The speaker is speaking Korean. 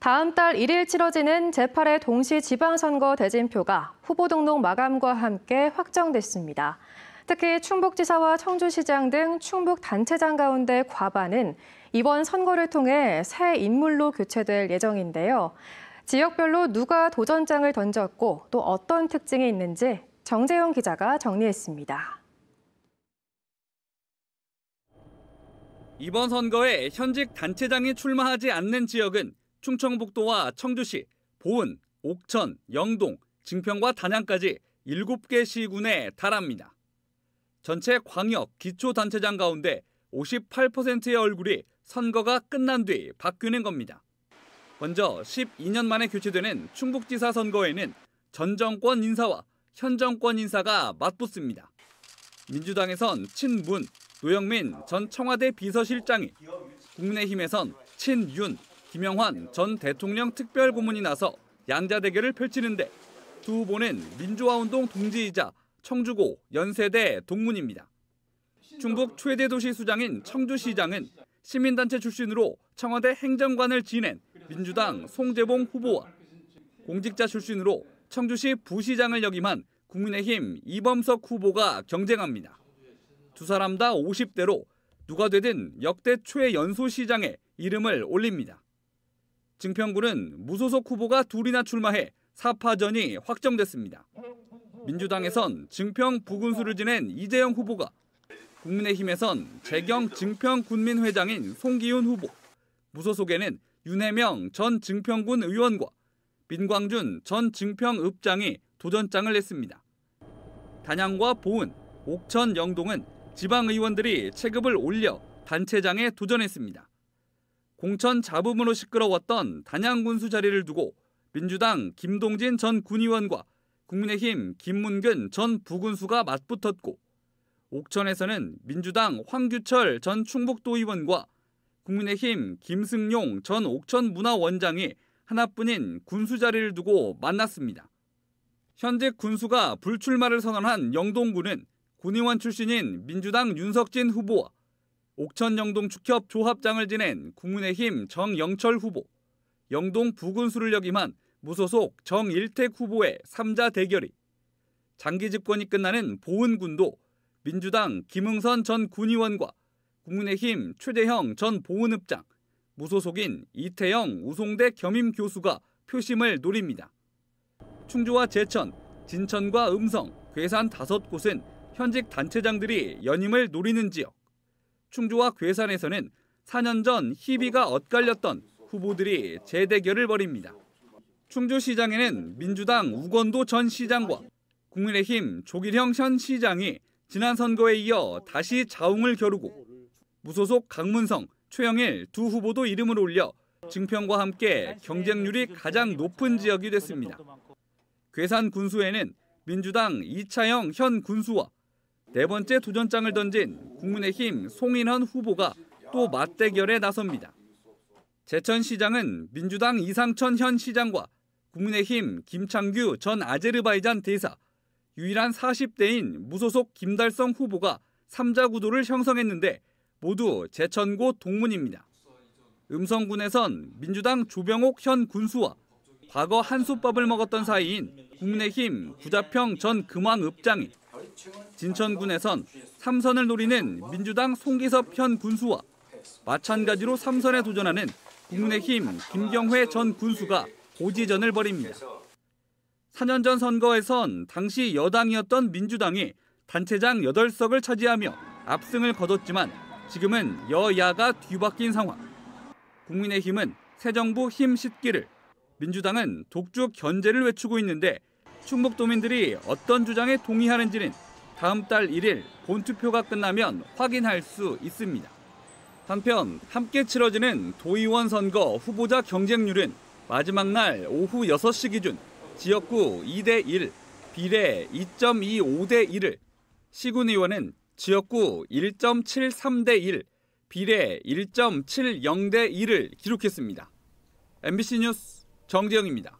다음 달 1일 치러지는 제8회 동시 지방선거 대진표가 후보 등록 마감과 함께 확정됐습니다. 특히 충북지사와 청주시장 등 충북 단체장 가운데 과반은 이번 선거를 통해 새 인물로 교체될 예정인데요. 지역별로 누가 도전장을 던졌고 또 어떤 특징이 있는지 정재용 기자가 정리했습니다. 이번 선거에 현직 단체장이 출마하지 않는 지역은 충청북도와 청주시, 보은, 옥천, 영동, 증평과 단양까지 7개 시군에 달합니다. 전체 광역 기초단체장 가운데 58%의 얼굴이 선거가 끝난 뒤 바뀌는 겁니다. 먼저 12년 만에 교체되는 충북지사 선거에는 전 정권 인사와 현 정권 인사가 맞붙습니다. 민주당에선 친문 노영민 전 청와대 비서실장이 국민의힘에선 친윤 김영환 전 대통령 특별고문이 나서 양자 대결을 펼치는데 두 후보는 민주화운동 동지이자 청주고 연세대 동문입니다. 충북 최대 도시 수장인 청주시장은 시민단체 출신으로 청와대 행정관을 지낸 민주당 송재봉 후보와 공직자 출신으로 청주시 부시장을 역임한 국민의힘 이범석 후보가 경쟁합니다. 두 사람 다 50대로 누가 되든 역대 최연소 시장에 이름을 올립니다. 증평구는 무소속 후보가 둘이나 출마해 사파전이 확정됐습니다. 민주당에선 증평 부군수를 지낸 이재영 후보가 국민의힘에선 재경 증평 군민회장인 송기훈 후보, 무소속에는 윤해명 전 증평군 의원과 민광준 전 증평읍장이 도전장을 냈습니다. 단양과 보은, 옥천, 영동은 지방의원들이 체급을 올려 단체장에 도전했습니다. 공천 잡음으로 시끄러웠던 단양 군수 자리를 두고 민주당 김동진 전 군의원과 국민의힘 김문근전 부군수가 맞붙었고 옥천에서는 민주당 황규철 전 충북도의원과 국민의힘 김승용 전 옥천문화원장이 하나뿐인 군수 자리를 두고 만났습니다. 현재 군수가 불출마를 선언한 영동군은 군의원 출신인 민주당 윤석진 후보와 옥천 영동 축협 조합장을 지낸 국민의힘 정영철 후보, 영동 부군수를 역임한 무소속 정일택 후보의 3자 대결이 장기 집권이 끝나는 보은군도 민주당 김응선 전 군의원과 국민의힘 최재형 전 보은읍장, 무소속인 이태영 우송대 겸임 교수가 표심을 노립니다. 충주와 제천, 진천과 음성, 괴산 다섯 곳은 현직 단체장들이 연임을 노리는 지역. 충주와 괴산에서는 4년 전 희비가 엇갈렸던 후보들이 재대결을 벌입니다. 충주시장에는 민주당 우건도 전 시장과 국민의힘 조길형 현 시장이 지난 선거에 이어 다시 자웅을 겨루고 무소속 강문성, 최영일 두 후보도 이름을 올려 증평과 함께 경쟁률이 가장 높은 지역이 됐습니다. 괴산 군수에는 민주당 이차영 현 군수와 네 번째 도전장을 던진 국민의힘 송인헌 후보가 또 맞대결에 나섭니다. 제천시장은 민주당 이상천 현 시장과 국민의힘 김창규 전 아제르바이잔 대사, 유일한 40대인 무소속 김달성 후보가 3자 구도를 형성했는데 모두 제천고 동문입니다. 음성군에선 민주당 조병옥 현 군수와 과거 한솥밥을 먹었던 사이인 국민의힘 구자평 전 금왕읍장이 진천군에선 3선을 노리는 민주당 송기섭 현 군수와 마찬가지로 3선에 도전하는 국민의힘 김경회 전 군수가 고지전을 벌입니다. 4년 전 선거에선 당시 여당이었던 민주당이 단체장 8석을 차지하며 압승을 거뒀지만 지금은 여야가 뒤바뀐 상황. 국민의힘은 새 정부 힘 싣기를, 민주당은 독주 견제를 외치고 있는데 충북도민들이 어떤 주장에 동의하는지는 다음 달 1일 본투표가 끝나면 확인할 수 있습니다. 한편 함께 치러지는 도의원 선거 후보자 경쟁률은 마지막 날 오후 6시 기준 지역구 2대 1, 비례 2.25대 1을, 시군의원은 지역구 1.73대 1, 비례 1.70대 1을 기록했습니다. MBC 뉴스 정재영입니다.